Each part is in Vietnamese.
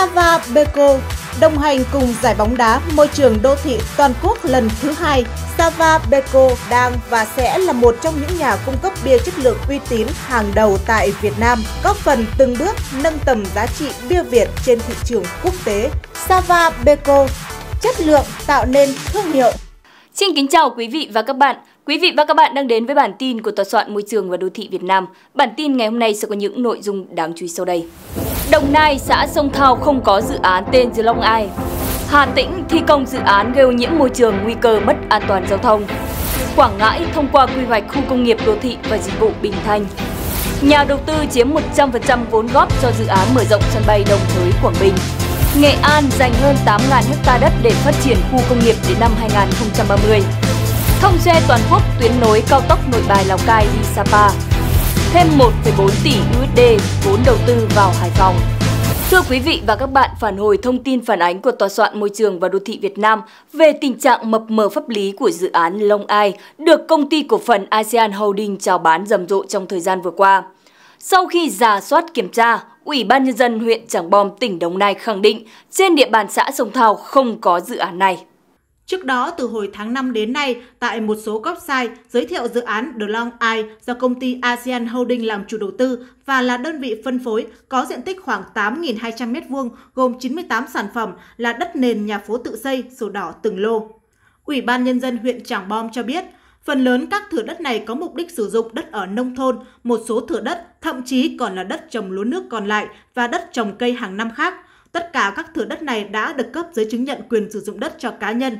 Tava Beko đồng hành cùng giải bóng đá môi trường đô thị toàn quốc lần thứ hai, Sava Beko đang và sẽ là một trong những nhà cung cấp bia chất lượng uy tín hàng đầu tại Việt Nam, góp phần từng bước nâng tầm giá trị bia Việt trên thị trường quốc tế. Sava Beko, chất lượng tạo nên thương hiệu. Xin kính chào quý vị và các bạn. Quý vị và các bạn đang đến với bản tin của Tòa soạn Môi trường và Đô thị Việt Nam. Bản tin ngày hôm nay sẽ có những nội dung đáng chú ý sau đây. Đồng Nai, xã Sông Thao không có dự án tên The Long Ai. Hà Tĩnh thi công dự án gây ô nhiễm môi trường nguy cơ mất an toàn giao thông. Quảng Ngãi thông qua quy hoạch khu công nghiệp đô thị và dịch vụ Bình Thanh. Nhà đầu tư chiếm 100% vốn góp cho dự án mở rộng sân bay Đồng Thới Quảng Bình. Nghệ An dành hơn 8.000 ha đất để phát triển khu công nghiệp đến năm 2030. Thông xe toàn quốc tuyến nối cao tốc Nội Bài Lào Cai đi Sapa thêm 1,4 tỷ USD vốn đầu tư vào Hải Phòng. Thưa quý vị và các bạn, phản hồi thông tin phản ánh của Tòa soạn Môi trường và Đô thị Việt Nam về tình trạng mập mờ pháp lý của dự án Long Ai được công ty cổ phần ASEAN Holding chào bán rầm rộ trong thời gian vừa qua. Sau khi giả soát kiểm tra, Ủy ban Nhân dân huyện Trảng Bom, tỉnh Đồng Nai khẳng định trên địa bàn xã Sông Thao không có dự án này. Trước đó, từ hồi tháng 5 đến nay, tại một số website giới thiệu dự án The Long Eye do công ty ASEAN Holding làm chủ đầu tư và là đơn vị phân phối có diện tích khoảng 8.200 m2 gồm 98 sản phẩm là đất nền nhà phố tự xây, sổ đỏ từng lô. Ủy ban Nhân dân huyện Trảng Bom cho biết, phần lớn các thửa đất này có mục đích sử dụng đất ở nông thôn, một số thửa đất thậm chí còn là đất trồng lúa nước còn lại và đất trồng cây hàng năm khác. Tất cả các thửa đất này đã được cấp giấy chứng nhận quyền sử dụng đất cho cá nhân,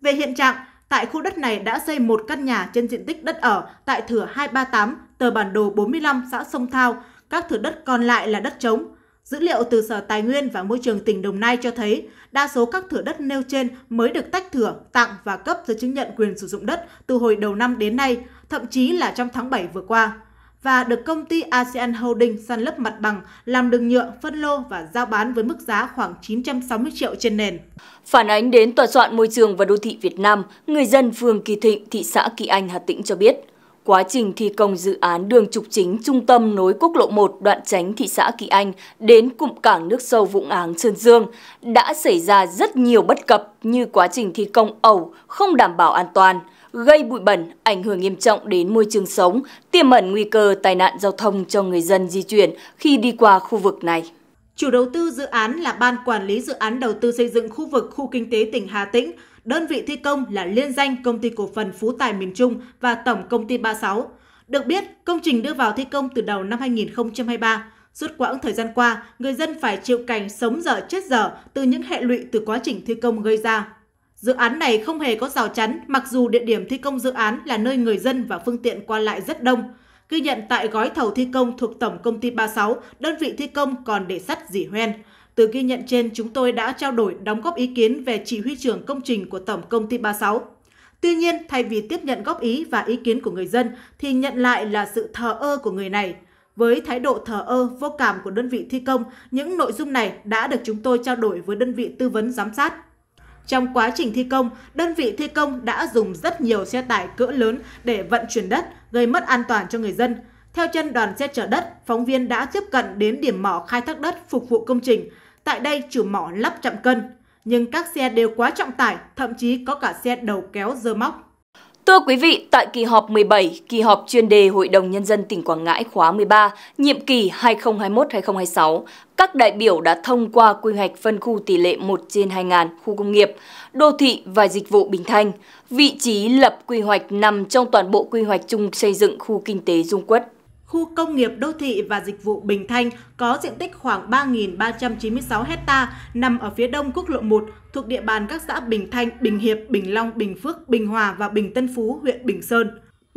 về hiện trạng, tại khu đất này đã xây một căn nhà trên diện tích đất ở tại thửa 238, tờ bản đồ 45 xã Sông Thao, các thửa đất còn lại là đất trống. Dữ liệu từ Sở Tài nguyên và Môi trường tỉnh Đồng Nai cho thấy, đa số các thửa đất nêu trên mới được tách thửa, tặng và cấp giấy chứng nhận quyền sử dụng đất từ hồi đầu năm đến nay, thậm chí là trong tháng 7 vừa qua và được công ty ASEAN Holding săn lấp mặt bằng, làm đường nhựa, phân lô và giao bán với mức giá khoảng 960 triệu trên nền. Phản ánh đến Tòa soạn Môi trường và Đô thị Việt Nam, người dân phường Kỳ Thịnh, thị xã Kỳ Anh, Hà Tĩnh cho biết, quá trình thi công dự án đường trục chính trung tâm nối quốc lộ 1 đoạn tránh thị xã Kỳ Anh đến cụm cảng nước sâu Vũng Áng Sơn Dương đã xảy ra rất nhiều bất cập như quá trình thi công ẩu, không đảm bảo an toàn – gây bụi bẩn, ảnh hưởng nghiêm trọng đến môi trường sống, tiềm ẩn nguy cơ tai nạn giao thông cho người dân di chuyển khi đi qua khu vực này. Chủ đầu tư dự án là Ban Quản lý Dự án Đầu tư xây dựng khu vực khu kinh tế tỉnh Hà Tĩnh, đơn vị thi công là liên danh Công ty Cổ phần Phú Tài miền Trung và Tổng Công ty 36. Được biết, công trình đưa vào thi công từ đầu năm 2023. Suốt quãng thời gian qua, người dân phải chịu cảnh sống dở chết dở từ những hệ lụy từ quá trình thi công gây ra. Dự án này không hề có rào chắn, mặc dù địa điểm thi công dự án là nơi người dân và phương tiện qua lại rất đông. Ghi nhận tại gói thầu thi công thuộc Tổng Công ty 36, đơn vị thi công còn để sắt dỉ hoen. Từ ghi nhận trên, chúng tôi đã trao đổi đóng góp ý kiến về chỉ huy trưởng công trình của Tổng Công ty 36. Tuy nhiên, thay vì tiếp nhận góp ý và ý kiến của người dân, thì nhận lại là sự thờ ơ của người này. Với thái độ thờ ơ, vô cảm của đơn vị thi công, những nội dung này đã được chúng tôi trao đổi với đơn vị tư vấn giám sát. Trong quá trình thi công, đơn vị thi công đã dùng rất nhiều xe tải cỡ lớn để vận chuyển đất, gây mất an toàn cho người dân. Theo chân đoàn xe chở đất, phóng viên đã tiếp cận đến điểm mỏ khai thác đất phục vụ công trình. Tại đây, chủ mỏ lắp chậm cân, nhưng các xe đều quá trọng tải, thậm chí có cả xe đầu kéo dơ móc. Thưa quý vị, tại kỳ họp 17, kỳ họp chuyên đề Hội đồng Nhân dân tỉnh Quảng Ngãi khóa 13, nhiệm kỳ 2021-2026, các đại biểu đã thông qua quy hoạch phân khu tỷ lệ 1 trên 2 ngàn khu công nghiệp, đô thị và dịch vụ Bình Thanh. Vị trí lập quy hoạch nằm trong toàn bộ quy hoạch chung xây dựng khu kinh tế Dung Quất khu công nghiệp đô thị và dịch vụ Bình Thanh có diện tích khoảng 3.396 ha nằm ở phía đông quốc lộ 1 thuộc địa bàn các xã Bình Thanh, Bình Hiệp, Bình Long, Bình Phước, Bình Hòa và Bình Tân Phú, huyện Bình Sơn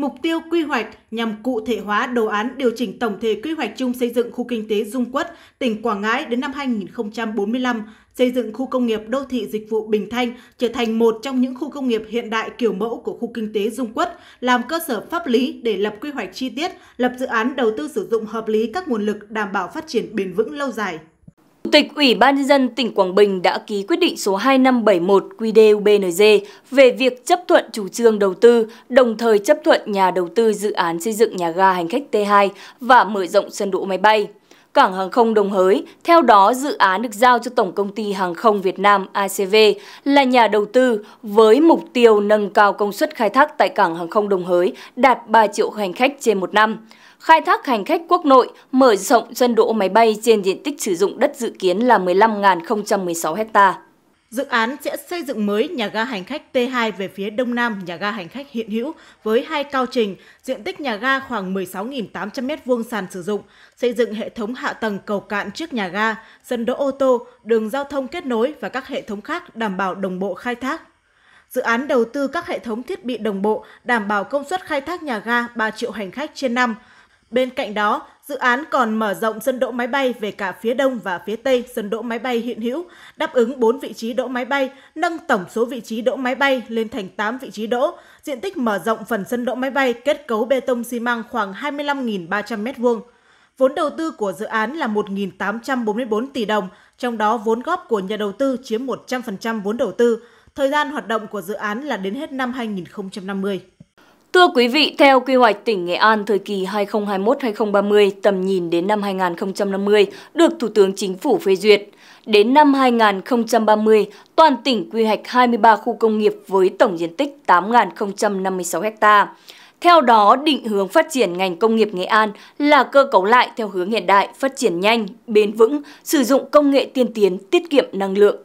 mục tiêu quy hoạch nhằm cụ thể hóa đồ án điều chỉnh tổng thể quy hoạch chung xây dựng khu kinh tế Dung Quất, tỉnh Quảng Ngãi đến năm 2045, xây dựng khu công nghiệp đô thị dịch vụ Bình Thanh trở thành một trong những khu công nghiệp hiện đại kiểu mẫu của khu kinh tế Dung Quất, làm cơ sở pháp lý để lập quy hoạch chi tiết, lập dự án đầu tư sử dụng hợp lý các nguồn lực đảm bảo phát triển bền vững lâu dài tịch Ủy ban nhân dân tỉnh Quảng Bình đã ký quyết định số 2571 qđ về việc chấp thuận chủ trương đầu tư, đồng thời chấp thuận nhà đầu tư dự án xây dựng nhà ga hành khách T2 và mở rộng sân đỗ máy bay. Cảng hàng không Đồng Hới, theo đó dự án được giao cho Tổng công ty Hàng không Việt Nam ACV là nhà đầu tư với mục tiêu nâng cao công suất khai thác tại cảng hàng không Đồng Hới đạt 3 triệu hành khách trên một năm khai thác hành khách quốc nội, mở rộng dân đỗ máy bay trên diện tích sử dụng đất dự kiến là 15.016 ha. Dự án sẽ xây dựng mới nhà ga hành khách T2 về phía đông nam nhà ga hành khách hiện hữu với hai cao trình, diện tích nhà ga khoảng 16.800 m2 sàn sử dụng, xây dựng hệ thống hạ tầng cầu cạn trước nhà ga, sân đỗ ô tô, đường giao thông kết nối và các hệ thống khác đảm bảo đồng bộ khai thác. Dự án đầu tư các hệ thống thiết bị đồng bộ đảm bảo công suất khai thác nhà ga 3 triệu hành khách trên năm – Bên cạnh đó, dự án còn mở rộng sân đỗ máy bay về cả phía đông và phía tây sân đỗ máy bay hiện hữu, đáp ứng 4 vị trí đỗ máy bay, nâng tổng số vị trí đỗ máy bay lên thành 8 vị trí đỗ. Diện tích mở rộng phần sân đỗ máy bay kết cấu bê tông xi măng khoảng 25.300 m2. Vốn đầu tư của dự án là 1.844 tỷ đồng, trong đó vốn góp của nhà đầu tư chiếm 100% vốn đầu tư. Thời gian hoạt động của dự án là đến hết năm 2050. Thưa quý vị, theo quy hoạch tỉnh Nghệ An thời kỳ 2021-2030 tầm nhìn đến năm 2050 được Thủ tướng Chính phủ phê duyệt, đến năm 2030, toàn tỉnh quy hoạch 23 khu công nghiệp với tổng diện tích 8.056 ha. Theo đó, định hướng phát triển ngành công nghiệp Nghệ An là cơ cấu lại theo hướng hiện đại, phát triển nhanh, bền vững, sử dụng công nghệ tiên tiến, tiết kiệm năng lượng.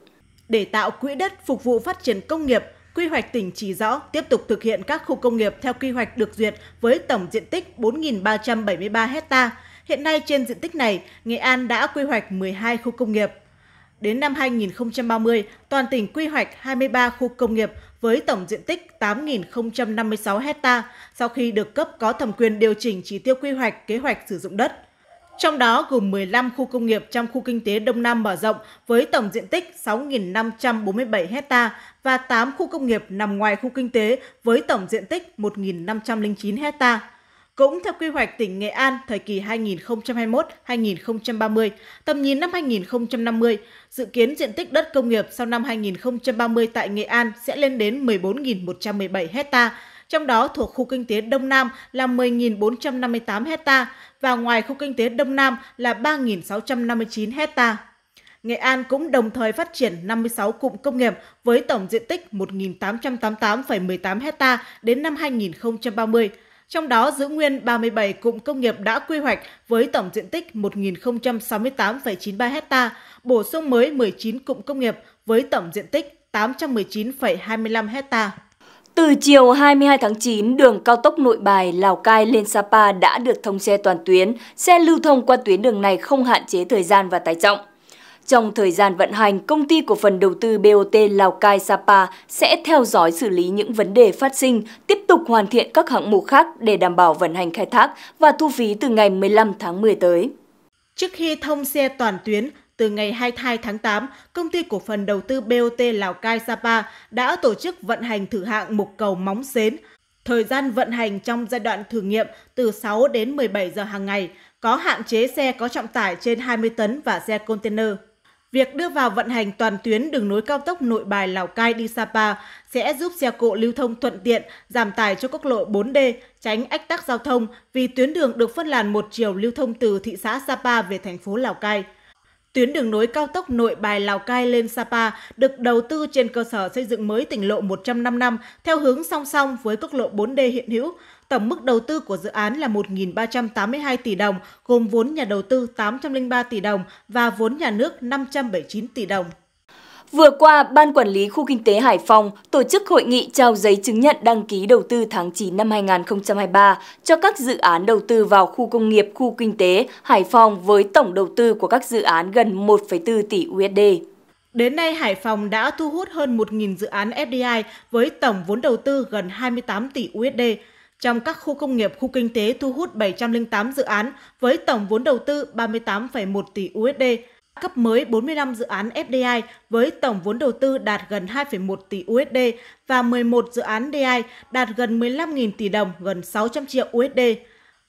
Để tạo quỹ đất phục vụ phát triển công nghiệp, quy hoạch tỉnh chỉ rõ tiếp tục thực hiện các khu công nghiệp theo quy hoạch được duyệt với tổng diện tích 4.373 hectare. Hiện nay trên diện tích này, Nghệ An đã quy hoạch 12 khu công nghiệp. Đến năm 2030, toàn tỉnh quy hoạch 23 khu công nghiệp với tổng diện tích 8.056 hecta sau khi được cấp có thẩm quyền điều chỉnh chỉ tiêu quy hoạch kế hoạch sử dụng đất trong đó gồm 15 khu công nghiệp trong khu kinh tế Đông Nam mở rộng với tổng diện tích 6.547 ha và 8 khu công nghiệp nằm ngoài khu kinh tế với tổng diện tích 1.509 ha Cũng theo quy hoạch tỉnh Nghệ An thời kỳ 2021-2030, tầm nhìn năm 2050, dự kiến diện tích đất công nghiệp sau năm 2030 tại Nghệ An sẽ lên đến 14.117 hectare, trong đó thuộc khu kinh tế Đông Nam là 10.458 hecta và ngoài khu kinh tế Đông Nam là 3.659 hecta. Nghệ An cũng đồng thời phát triển 56 cụm công nghiệp với tổng diện tích 1.888,18 hecta đến năm 2030, trong đó giữ nguyên 37 cụm công nghiệp đã quy hoạch với tổng diện tích 1.068,93 hecta, bổ sung mới 19 cụm công nghiệp với tổng diện tích 819,25 hectare. Từ chiều 22 tháng 9, đường cao tốc Nội Bài Lào Cai lên Sapa đã được thông xe toàn tuyến, xe lưu thông qua tuyến đường này không hạn chế thời gian và tải trọng. Trong thời gian vận hành, công ty cổ phần đầu tư BOT Lào Cai Sapa sẽ theo dõi xử lý những vấn đề phát sinh, tiếp tục hoàn thiện các hạng mục khác để đảm bảo vận hành khai thác và thu phí từ ngày 15 tháng 10 tới. Trước khi thông xe toàn tuyến, từ ngày 22 tháng 8, công ty cổ phần đầu tư BOT Lào Cai Sapa đã tổ chức vận hành thử hạng mục cầu Móng Xến. Thời gian vận hành trong giai đoạn thử nghiệm từ 6 đến 17 giờ hàng ngày, có hạn chế xe có trọng tải trên 20 tấn và xe container. Việc đưa vào vận hành toàn tuyến đường nối cao tốc Nội Bài Lào Cai đi Sapa sẽ giúp xe cộ lưu thông thuận tiện, giảm tải cho quốc lộ 4D, tránh ách tắc giao thông vì tuyến đường được phân làn một chiều lưu thông từ thị xã Sapa về thành phố Lào Cai. Tuyến đường nối cao tốc Nội Bài Lào Cai lên Sapa được đầu tư trên cơ sở xây dựng mới tỉnh lộ 105 năm theo hướng song song với quốc lộ 4D hiện hữu. Tổng mức đầu tư của dự án là 1.382 tỷ đồng, gồm vốn nhà đầu tư 803 tỷ đồng và vốn nhà nước 579 tỷ đồng. Vừa qua, Ban Quản lý Khu Kinh tế Hải Phòng tổ chức hội nghị trao giấy chứng nhận đăng ký đầu tư tháng 9 năm 2023 cho các dự án đầu tư vào khu công nghiệp khu kinh tế Hải Phòng với tổng đầu tư của các dự án gần 1,4 tỷ USD. Đến nay, Hải Phòng đã thu hút hơn 1.000 dự án FDI với tổng vốn đầu tư gần 28 tỷ USD. Trong các khu công nghiệp, khu kinh tế thu hút 708 dự án với tổng vốn đầu tư 38,1 tỷ USD cấp mới 45 dự án FDI với tổng vốn đầu tư đạt gần 2,1 tỷ USD và 11 dự án DI đạt gần 15.000 tỷ đồng, gần 600 triệu USD.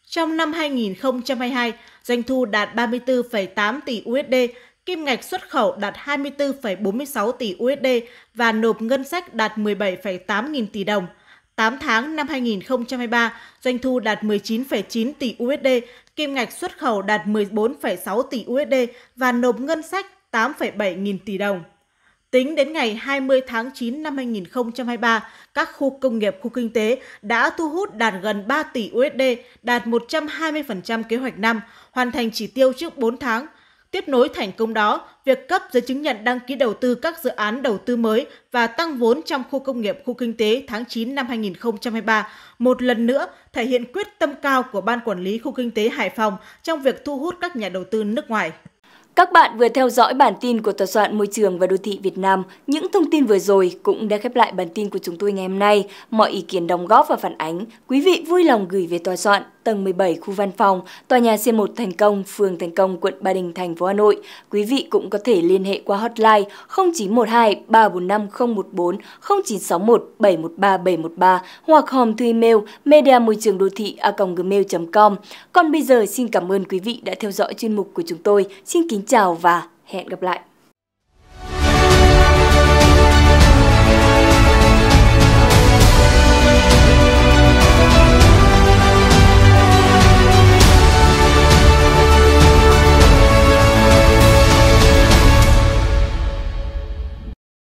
Trong năm 2022, doanh thu đạt 34,8 tỷ USD, kim ngạch xuất khẩu đạt 24,46 tỷ USD và nộp ngân sách đạt 17,8 nghìn tỷ đồng. 8 tháng năm 2023, doanh thu đạt 19,9 tỷ USD, kim ngạch xuất khẩu đạt 14,6 tỷ USD và nộp ngân sách 8,7 nghìn tỷ đồng. Tính đến ngày 20 tháng 9 năm 2023, các khu công nghiệp, khu kinh tế đã thu hút đạt gần 3 tỷ USD, đạt 120% kế hoạch năm, hoàn thành chỉ tiêu trước 4 tháng. Tiếp nối thành công đó, việc cấp giấy chứng nhận đăng ký đầu tư các dự án đầu tư mới và tăng vốn trong khu công nghiệp, khu kinh tế tháng 9 năm 2023 một lần nữa thể hiện quyết tâm cao của Ban Quản lý Khu Kinh tế Hải Phòng trong việc thu hút các nhà đầu tư nước ngoài. Các bạn vừa theo dõi bản tin của Tòa soạn Môi trường và Đô thị Việt Nam. Những thông tin vừa rồi cũng đã khép lại bản tin của chúng tôi ngày hôm nay. Mọi ý kiến đóng góp và phản ánh, quý vị vui lòng gửi về Tòa soạn tầng 17 khu văn phòng, tòa nhà C1 Thành Công, phường Thành Công, quận Ba Đình, thành phố Hà Nội. Quý vị cũng có thể liên hệ qua hotline 0912 345 014 0961 713 713 hoặc hòm thư email media môi trường đô thị a gmail.com. Còn bây giờ xin cảm ơn quý vị đã theo dõi chuyên mục của chúng tôi. Xin kính chào và hẹn gặp lại.